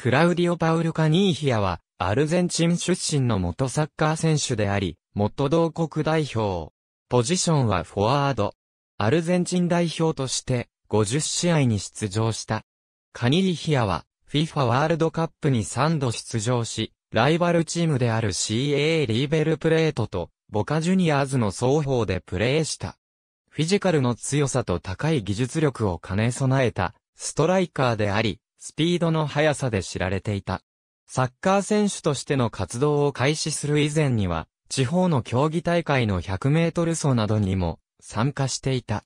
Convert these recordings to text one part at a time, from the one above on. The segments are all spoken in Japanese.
クラウディオ・パウル・カニーヒアは、アルゼンチン出身の元サッカー選手であり、元同国代表。ポジションはフォワード。アルゼンチン代表として、50試合に出場した。カニーヒアは、FIFA ワールドカップに3度出場し、ライバルチームである CA リーベルプレートと、ボカジュニアーズの双方でプレーした。フィジカルの強さと高い技術力を兼ね備えた、ストライカーであり、スピードの速さで知られていた。サッカー選手としての活動を開始する以前には、地方の競技大会の100メートル走などにも参加していた。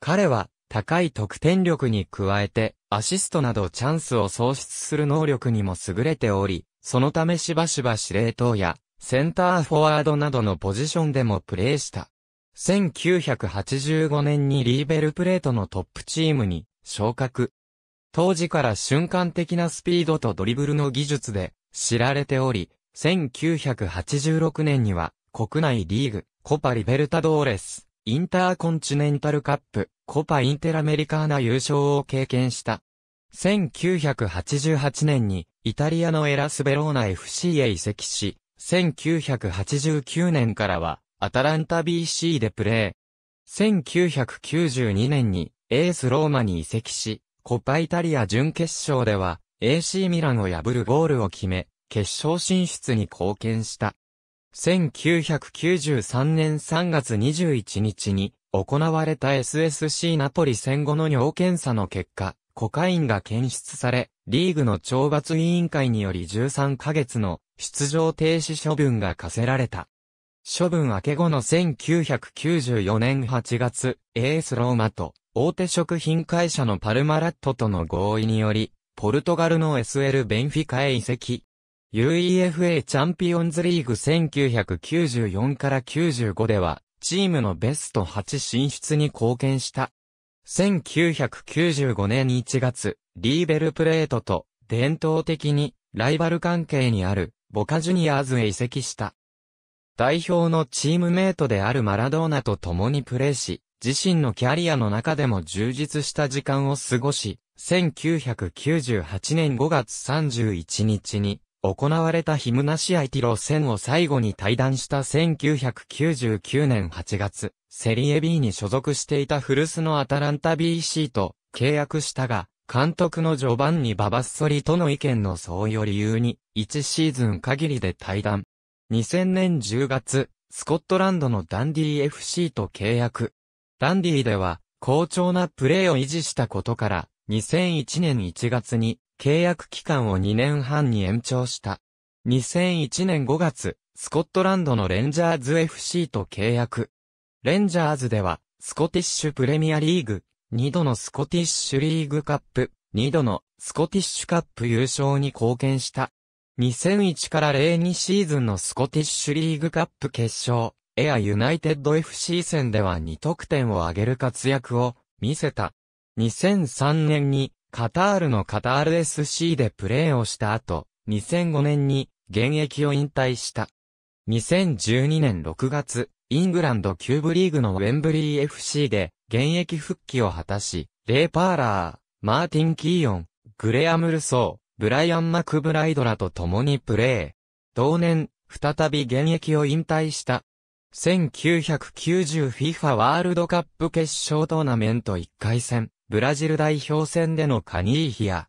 彼は高い得点力に加えてアシストなどチャンスを創出する能力にも優れており、そのためしばしば司令塔やセンターフォワードなどのポジションでもプレーした。1985年にリーベルプレートのトップチームに昇格。当時から瞬間的なスピードとドリブルの技術で知られており、1986年には国内リーグ、コパリベルタドーレス、インターコンチネンタルカップ、コパインテラメリカーナ優勝を経験した。1988年にイタリアのエラス・ベローナ FC へ移籍し、1989年からはアタランタ BC でプレー。1992年にエースローマに移籍し、コパイタリア準決勝では、AC ミランを破るゴールを決め、決勝進出に貢献した。1993年3月21日に行われた SSC ナポリ戦後の尿検査の結果、コカインが検出され、リーグの懲罰委員会により13ヶ月の出場停止処分が課せられた。処分明け後の1994年8月、AS ローマと大手食品会社のパルマラットとの合意により、ポルトガルの SL ベンフィカへ移籍。UEFA チャンピオンズリーグ1994から95では、チームのベスト8進出に貢献した。1995年1月、リーベルプレートと、伝統的に、ライバル関係にある、ボカジュニアーズへ移籍した。代表のチームメイトであるマラドーナと共にプレーし、自身のキャリアの中でも充実した時間を過ごし、1998年5月31日に行われたヒムナシアイティロ戦を最後に退団した1999年8月、セリエ B に所属していた古巣のアタランタ BC と契約したが、監督のジョバンニ・ババッソリとの意見の相違を理由に、1シーズン限りで退団。2000年10月、スコットランドのダンディ FC と契約。ランディーでは、好調なプレーを維持したことから、2001年1月に契約期間を2年半に延長した。2001年5月、スコットランドのレンジャーズ FC と契約。レンジャーズでは、スコティッシュプレミアリーグ、2度のスコティッシュリーグカップ、2度のスコティッシュカップ優勝に貢献した。2001から02シーズンのスコティッシュリーグカップ決勝、エアユナイテッド FC 戦では2得点を挙げる活躍を見せた。2003年にカタールのカタール SC でプレーをした後、2005年に現役を引退した。2012年6月、イングランドキューブリーグのウェンブリー FC で現役復帰を果たし、レイパーラー、マーティン・キーヨン、グレアム・ルソー、ブライアン・マクブライドらと共にプレー。同年、再び現役を引退した。1990FIFA ワールドカップ決勝トーナメント1回戦、ブラジル代表戦でのカニーヒア。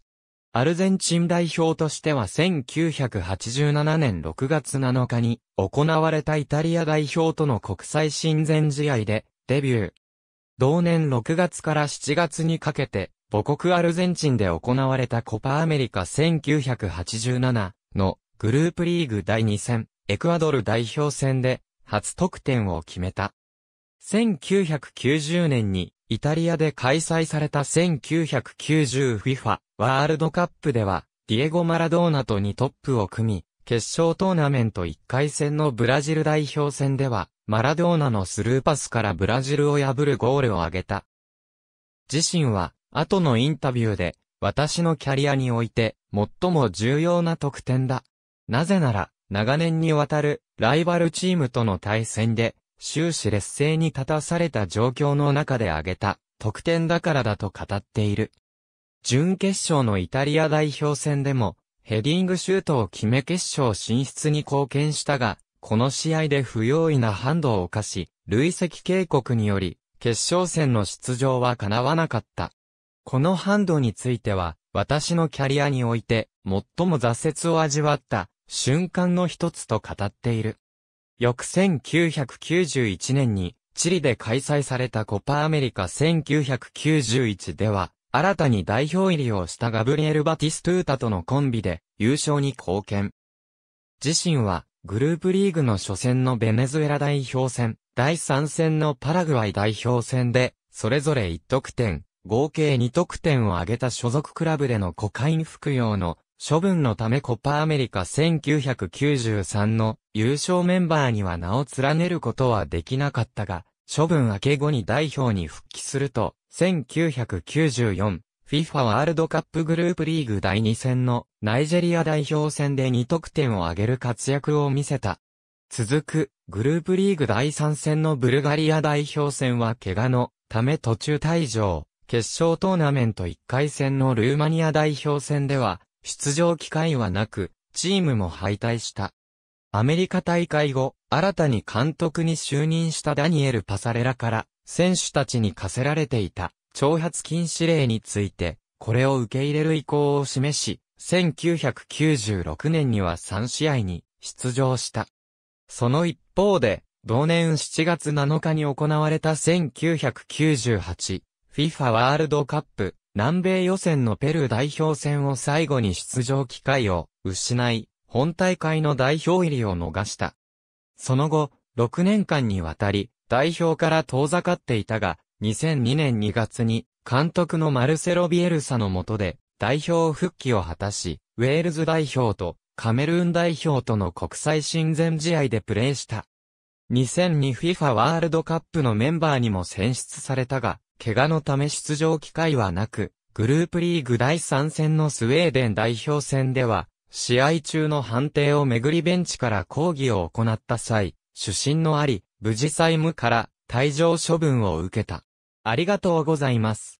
アルゼンチン代表としては1987年6月7日に行われたイタリア代表との国際親善試合でデビュー。同年6月から7月にかけて母国アルゼンチンで行われたコパアメリカ1987のグループリーグ第2戦エクアドル代表戦で初得点を決めた。1990年にイタリアで開催された 1990FIFA ワールドカップでは、ディエゴ・マラドーナと2トップを組み、決勝トーナメント1回戦のブラジル代表戦では、マラドーナのスルーパスからブラジルを破るゴールを挙げた。自身は、後のインタビューで、私のキャリアにおいて、最も重要な得点だ。なぜなら、長年にわたる、ライバルチームとの対戦で、終始劣勢に立たされた状況の中で挙げた得点だからだと語っている。準決勝のイタリア代表戦でもヘディングシュートを決め決勝進出に貢献したが、この試合で不用意なハンドを犯し、累積警告により、決勝戦の出場は叶わなかった。このハンドについては、私のキャリアにおいて、最も挫折を味わった、瞬間の一つと語っている。翌1991年に、チリで開催されたコパアメリカ1991では、新たに代表入りをしたガブリエル・バティストゥータとのコンビで優勝に貢献。自身はグループリーグの初戦のベネズエラ代表戦、第3戦のパラグアイ代表戦で、それぞれ1得点、合計2得点を挙げた所属クラブでのコカイン服用の処分のためコパアメリカ1993の優勝メンバーには名を連ねることはできなかったが、処分明け後に代表に復帰すると、1994、FIFA ワールドカップグループリーグ第2戦のナイジェリア代表戦で2得点を挙げる活躍を見せた。続く、グループリーグ第3戦のブルガリア代表戦は怪我のため途中退場。決勝トーナメント1回戦のルーマニア代表戦では出場機会はなく、チームも敗退した。アメリカ大会後、新たに監督に就任したダニエル・パサレラから、選手たちに課せられていた、挑発禁止令について、これを受け入れる意向を示し、1996年には3試合に出場した。その一方で、同年7月7日に行われた 1998FIFA ワールドカップ南米予選のペルー代表戦を最後に出場機会を失い、本大会の代表入りを逃した。その後、6年間にわたり、代表から遠ざかっていたが、2002年2月に、監督のマルセロ・ビエルサの下で、代表復帰を果たし、ウェールズ代表とカメルーン代表との国際親善試合でプレーした。2002FIFA ワールドカップのメンバーにも選出されたが、怪我のため出場機会はなく、グループリーグ第3戦のスウェーデン代表戦では、試合中の判定をめぐりベンチから抗議を行った際、主審のあり、無事債務から退場処分を受けた。ありがとうございます。